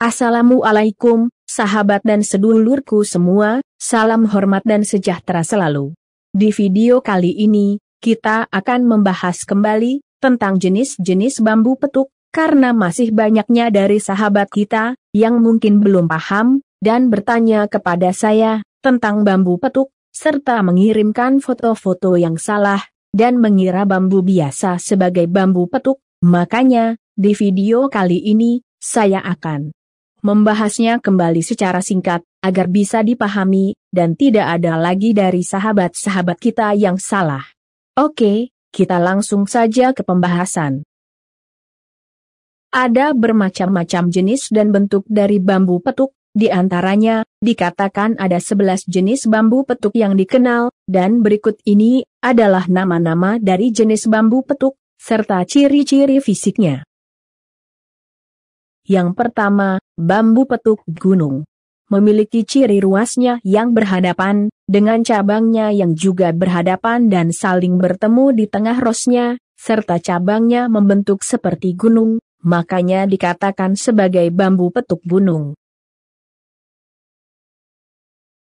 Assalamualaikum, sahabat dan sedulurku semua, salam hormat dan sejahtera selalu. Di video kali ini, kita akan membahas kembali tentang jenis-jenis bambu petuk, karena masih banyaknya dari sahabat kita yang mungkin belum paham dan bertanya kepada saya tentang bambu petuk, serta mengirimkan foto-foto yang salah dan mengira bambu biasa sebagai bambu petuk. Makanya, di video kali ini, saya akan membahasnya kembali secara singkat, agar bisa dipahami, dan tidak ada lagi dari sahabat-sahabat kita yang salah. Oke, kita langsung saja ke pembahasan. Ada bermacam-macam jenis dan bentuk dari bambu petuk, di antaranya, dikatakan ada 11 jenis bambu petuk yang dikenal, dan berikut ini adalah nama-nama dari jenis bambu petuk, serta ciri-ciri fisiknya. Yang pertama, bambu petuk gunung. Memiliki ciri ruasnya yang berhadapan, dengan cabangnya yang juga berhadapan dan saling bertemu di tengah rosnya, serta cabangnya membentuk seperti gunung, makanya dikatakan sebagai bambu petuk gunung.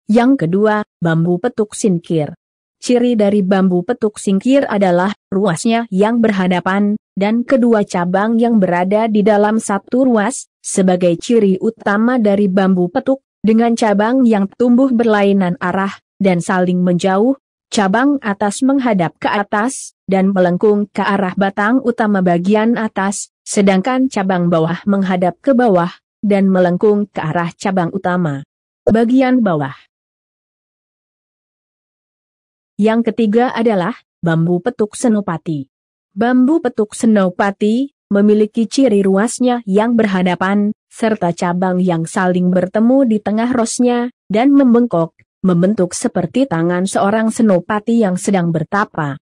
Yang kedua, bambu petuk singkir. Ciri dari bambu petuk singkir adalah ruasnya yang berhadapan, dan kedua cabang yang berada di dalam satu ruas, sebagai ciri utama dari bambu petuk, dengan cabang yang tumbuh berlainan arah, dan saling menjauh, cabang atas menghadap ke atas, dan melengkung ke arah batang utama bagian atas, sedangkan cabang bawah menghadap ke bawah, dan melengkung ke arah cabang utama bagian bawah. Yang ketiga adalah bambu petuk senopati. Bambu petuk senopati, memiliki ciri ruasnya yang berhadapan, serta cabang yang saling bertemu di tengah rosnya, dan membengkok, membentuk seperti tangan seorang senopati yang sedang bertapa.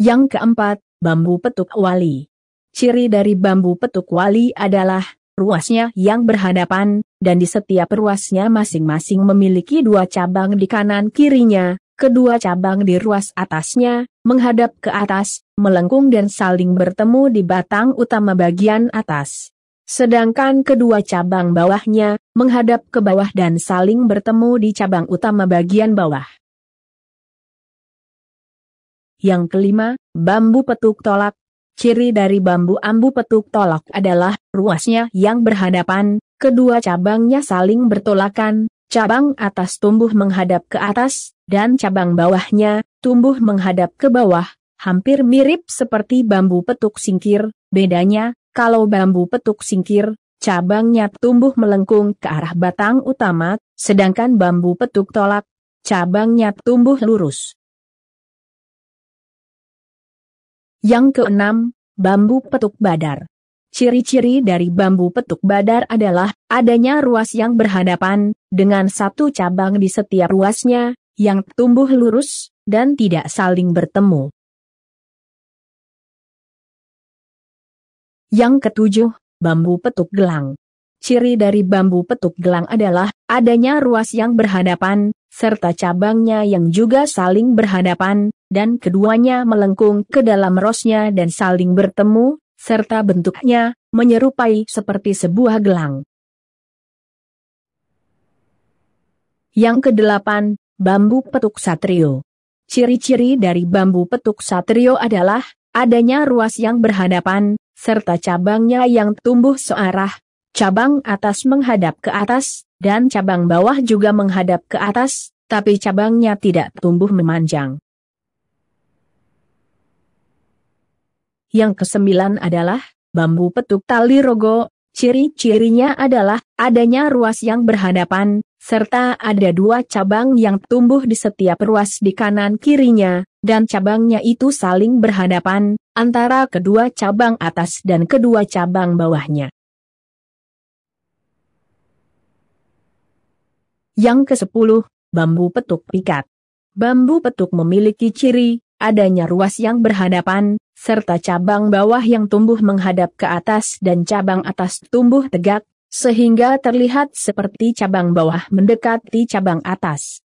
Yang keempat, bambu petuk wali. Ciri dari bambu petuk wali adalah, ruasnya yang berhadapan, dan di setiap ruasnya masing-masing memiliki dua cabang di kanan kirinya, Kedua cabang di ruas atasnya, menghadap ke atas, melengkung dan saling bertemu di batang utama bagian atas. Sedangkan kedua cabang bawahnya, menghadap ke bawah dan saling bertemu di cabang utama bagian bawah. Yang kelima, bambu petuk tolak. Ciri dari bambu ambu petuk tolak adalah ruasnya yang berhadapan, kedua cabangnya saling bertolakan, Cabang atas tumbuh menghadap ke atas, dan cabang bawahnya tumbuh menghadap ke bawah, hampir mirip seperti bambu petuk singkir, bedanya, kalau bambu petuk singkir, cabangnya tumbuh melengkung ke arah batang utama, sedangkan bambu petuk tolak, cabangnya tumbuh lurus. Yang keenam, bambu petuk badar. Ciri-ciri dari bambu petuk badar adalah, adanya ruas yang berhadapan, dengan satu cabang di setiap ruasnya, yang tumbuh lurus, dan tidak saling bertemu. Yang ketujuh, bambu petuk gelang. Ciri dari bambu petuk gelang adalah, adanya ruas yang berhadapan, serta cabangnya yang juga saling berhadapan, dan keduanya melengkung ke dalam rosnya dan saling bertemu, serta bentuknya menyerupai seperti sebuah gelang. Yang kedelapan, bambu petuk satrio. Ciri-ciri dari bambu petuk satrio adalah adanya ruas yang berhadapan, serta cabangnya yang tumbuh searah. Cabang atas menghadap ke atas, dan cabang bawah juga menghadap ke atas, tapi cabangnya tidak tumbuh memanjang. Yang kesembilan adalah, bambu petuk tali rogo, ciri-cirinya adalah, adanya ruas yang berhadapan, serta ada dua cabang yang tumbuh di setiap ruas di kanan kirinya, dan cabangnya itu saling berhadapan, antara kedua cabang atas dan kedua cabang bawahnya. Yang kesepuluh, bambu petuk pikat. Bambu petuk memiliki ciri, adanya ruas yang berhadapan, serta cabang bawah yang tumbuh menghadap ke atas dan cabang atas tumbuh tegak, sehingga terlihat seperti cabang bawah mendekati cabang atas.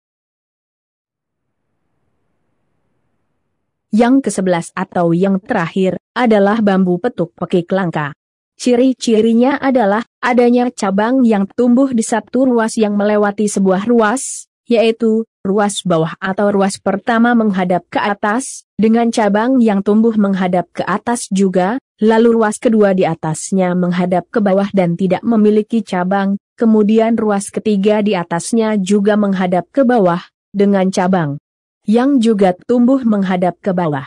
Yang ke-11 atau yang terakhir adalah bambu petuk pekik langka. Ciri-cirinya adalah adanya cabang yang tumbuh di satu ruas yang melewati sebuah ruas, yaitu ruas bawah atau ruas pertama menghadap ke atas, dengan cabang yang tumbuh menghadap ke atas juga, lalu ruas kedua di atasnya menghadap ke bawah dan tidak memiliki cabang, kemudian ruas ketiga di atasnya juga menghadap ke bawah, dengan cabang yang juga tumbuh menghadap ke bawah.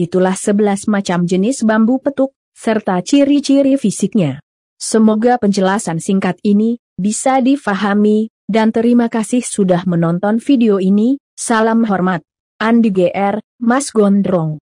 Itulah sebelas macam jenis bambu petuk, serta ciri-ciri fisiknya. Semoga penjelasan singkat ini bisa difahami, dan terima kasih sudah menonton video ini. Salam hormat, Andi GR, Mas Gondrong.